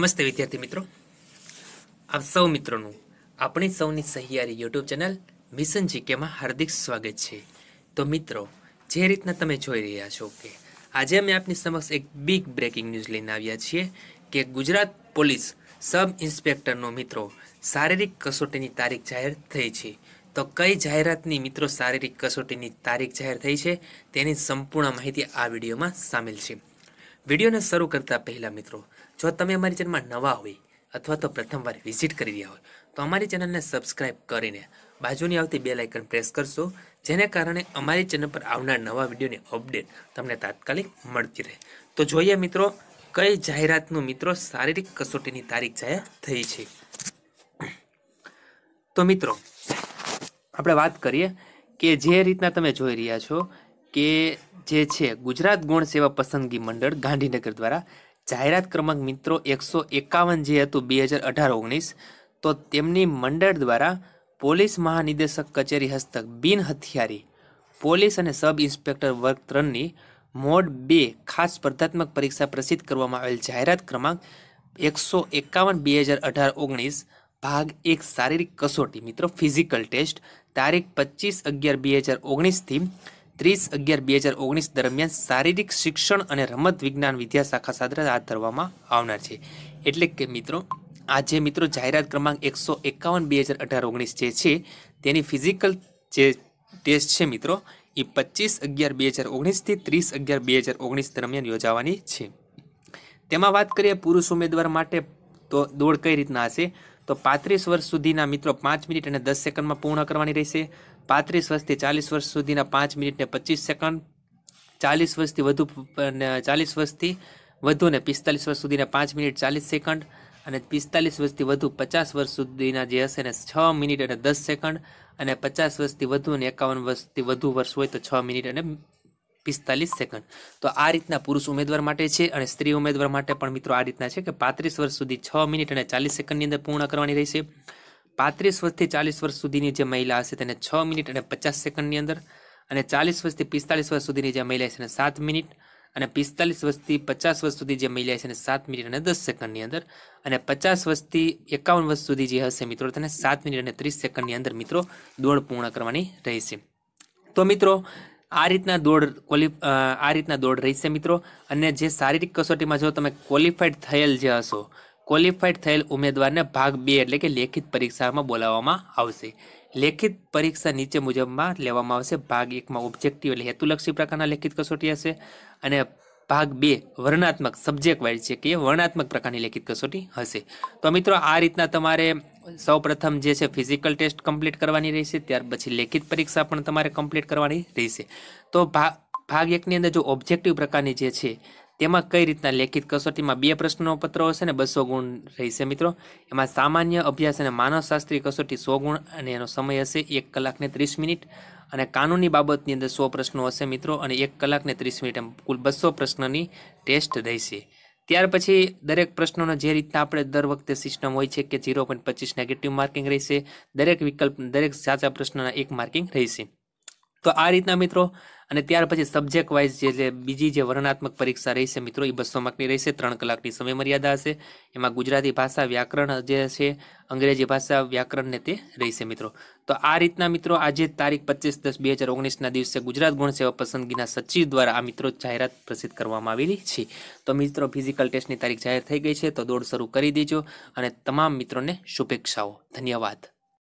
નમસ્તે વિદ્યાર્થી મિત્રો આપ સૌ મિત્રોનું આપણી સૌની સહિયારી યુટ્યુબ ચેનલ મિશન જીકેમાં હાર્દિક સ્વાગત છે તો મિત્રો જે રીતના તમે જોઈ રહ્યા છો કે આજે અમે આપની સમક્ષ એક બિગ બ્રેકિંગ ન્યૂઝ લઈને આવ્યા છીએ કે ગુજરાત પોલીસ સબ ઇન્સ્પેક્ટરનો મિત્રો શારીરિક કસોટીની તારીખ જાહેર થઈ છે તો કઈ જાહેરાતની મિત્રો શારીરિક કસોટીની તારીખ જાહેર થઈ છે તેની સંપૂર્ણ માહિતી આ વિડીયોમાં સામેલ છે વિડીયોને શરૂ કરતા પહેલા મિત્રો જો તમે અમારી ચેનલમાં નવા હોય અથવા તો પ્રથમવાર વિઝિટ કરી રહ્યા હોય તો અમારી ચેનલને સબસ્ક્રાઇબ કરીને બાજુની આવતી બે લાઇકન પ્રેસ કરશો જેને કારણે અમારી ચેનલ પર આવનાર નવા વિડીયોની અપડેટ તમને તાત્કાલિક મળતી રહે તો જોઈએ મિત્રો કઈ જાહેરાતનું મિત્રો શારીરિક કસોટીની તારીખ જાહેર થઈ છે તો મિત્રો આપણે વાત કરીએ કે જે રીતના તમે જોઈ રહ્યા છો કે જે છે ગુજરાત ગુણ સેવા પસંદગી મંડળ ગાંધીનગર દ્વારા જાહેરાત ક્રમાંક મિત્રો એકસો એકાવન જે હતું બે હજાર અઢાર ઓગણીસ તો તેમની મંડળ દ્વારા પોલીસ મહાનિદેશક કચેરી હસ્તક બિન હથિયારી પોલીસ અને સબ ઇન્સ્પેક્ટર વર્ગ ત્રણની મોડ બે ખાસ સ્પર્ધાત્મક પરીક્ષા પ્રસિદ્ધ કરવામાં આવેલ જાહેરાત ક્રમાંક એકસો એકાવન બે હજાર અઢાર ઓગણીસ ભાગ એક શારીરિક કસોટી મિત્રો ફિઝિકલ ટેસ્ટ તારીખ પચીસ અગિયાર બે હજાર ઓગણીસથી ત્રીસ અગિયાર બે હજાર ઓગણીસ દરમિયાન શારીરિક શિક્ષણ અને રમત વિજ્ઞાન વિદ્યા શાખા સાથે હાથ ધરવામાં આવનાર છે એટલે કે મિત્રો આજે મિત્રો જાહેરાત ક્રમાંક એકસો એકાવન બે હજાર અઢાર ઓગણીસ જે છે તેની ફિઝિકલ જે ટેસ્ટ છે મિત્રો એ પચીસ અગિયાર બે હજાર ઓગણીસથી ત્રીસ અગિયાર બે હજાર ઓગણીસ દરમિયાન યોજાવાની છે તેમાં વાત કરીએ પુરુષ ઉમેદવાર માટે તો દોડ કઈ રીતના હશે તો પાંત્રીસ વર્ષ સુધીના મિત્રો પાંચ મિનિટ અને દસ સેકન્ડમાં પૂર્ણ કરવાની રહેશે પાંત્રીસ વર્ષથી ચાલીસ વર્ષ સુધીના પાંચ મિનિટને પચીસ સેકન્ડ ચાલીસ વર્ષથી વધુ ચાલીસ વર્ષથી વધુ ને પિસ્તાલીસ વર્ષ સુધીના પાંચ મિનિટ ચાલીસ સેકન્ડ અને પિસ્તાલીસ વર્ષથી વધુ પચાસ વર્ષ સુધીના જે હશે ને છ મિનિટ અને દસ સેકન્ડ અને પચાસ વર્ષથી વધુ અને એકાવન વર્ષથી વધુ વર્ષ હોય તો છ મિનિટ અને પિસ્તાલીસ સેકન્ડ તો આ રીતના પુરુષ ઉમેદવાર માટે છે અને સ્ત્રી ઉમેદવાર માટે પણ મિત્રો આ રીતના છે કે પાંત્રીસ વર્ષ સુધી છ મિનિટ અને ચાલીસ સેકન્ડની અંદર પૂર્ણ કરવાની રહેશે પાંત્રીસ વર્ષથી ચાલીસ વર્ષ સુધીની જે મહિલા હશે તેને છ મિનિટ અને પચાસ સેકન્ડની અંદર અને ચાલીસ વર્ષથી પિસ્તાલીસ વર્ષ સુધીની જે મહિલા હશે તેને સાત મિનિટ અને પિસ્તાલીસ વર્ષથી પચાસ વર્ષ સુધી જે મહિલા છે એને સાત મિનિટ અને દસ સેકન્ડની અંદર અને પચાસ વર્ષથી એકાવન વર્ષ સુધી જે હશે મિત્રો તેને સાત મિનિટ અને ત્રીસ સેકન્ડની અંદર મિત્રો દોડ પૂર્ણ કરવાની રહેશે તો મિત્રો આ રીતના દોડ ક્વોલિ આ રીતના દોડ રહેશે મિત્રો અને જે શારીરિક કસોટીમાં જો તમે ક્વોલિફાઈડ થયેલ જે હશો ક્વોલિફાઈડ થયેલ ઉમેદવારને ભાગ બે એટલે કે લેખિત પરીક્ષામાં બોલાવવામાં આવશે લેખિત પરીક્ષા નીચે મુજબમાં લેવામાં આવશે ભાગ એકમાં ઓબ્જેક્ટિવ એટલે હેતુલક્ષી પ્રકારના લેખિત કસોટી હશે અને ભાગ બે વર્ણાત્મક સબ્જેક્ટ વાઇઝ છે કે વર્ણાત્મક પ્રકારની લેખિત કસોટી હશે તો મિત્રો આ રીતના તમારે સૌ પ્રથમ જે છે ફિઝિકલ ટેસ્ટ કમ્પ્લીટ કરવાની રહેશે ત્યાર પછી લેખિત પરીક્ષા પણ તમારે કમ્પ્લીટ કરવાની રહેશે તો ભાગ એકની અંદર જો ઓબ્જેક્ટિવ પ્રકારની જે છે તેમાં કઈ રીતના લેખિત કસોટીમાં બે પ્રશ્નો પત્રો હશે ને બસો ગુણ રહેશે મિત્રો એમાં સામાન્ય અભ્યાસ અને માનવશાસ્ત્રી કસોટી સો ગુણ અને એનો સમય હશે એક કલાકને ત્રીસ મિનિટ અને કાનૂની બાબતની અંદર સો પ્રશ્નો હશે મિત્રો અને એક કલાકને ત્રીસ મિનિટ એમ કુલ બસો પ્રશ્નની ટેસ્ટ રહેશે ત્યાર પછી દરેક પ્રશ્નોનો જે રીતના આપણે દર વખતે સિસ્ટમ હોય છે કે ઝીરો પોઈન્ટ પચીસ નેગેટિવ માર્કિંગ રહેશે દરેક વિકલ્પ દરેક સાચા પ્રશ્નના એક માર્કિંગ રહેશે તો આ રીતના મિત્રો અને ત્યાર પછી સબ્જેક્ટ વાઇઝ જે જે બીજી જે વર્ણાત્મક પરીક્ષા રહેશે મિત્રો એ બસો માર્કની રહેશે ત્રણ કલાકની સમયમર્યાદા હશે એમાં ગુજરાતી ભાષા વ્યાકરણ જે છે અંગ્રેજી ભાષા વ્યાકરણને તે રહેશે મિત્રો તો આ રીતના મિત્રો આજે તારીખ પચીસ દસ બે હજાર ઓગણીસના દિવસે ગુજરાત ગુણ સેવા પસંદગીના સચિવ દ્વારા આ મિત્રો જાહેરાત પ્રસિદ્ધ કરવામાં આવેલી છે તો મિત્રો ફિઝિકલ ટેસ્ટની તારીખ જાહેર થઈ ગઈ છે તો દોડ શરૂ કરી દેજો અને તમામ મિત્રોને શુભેચ્છાઓ ધન્યવાદ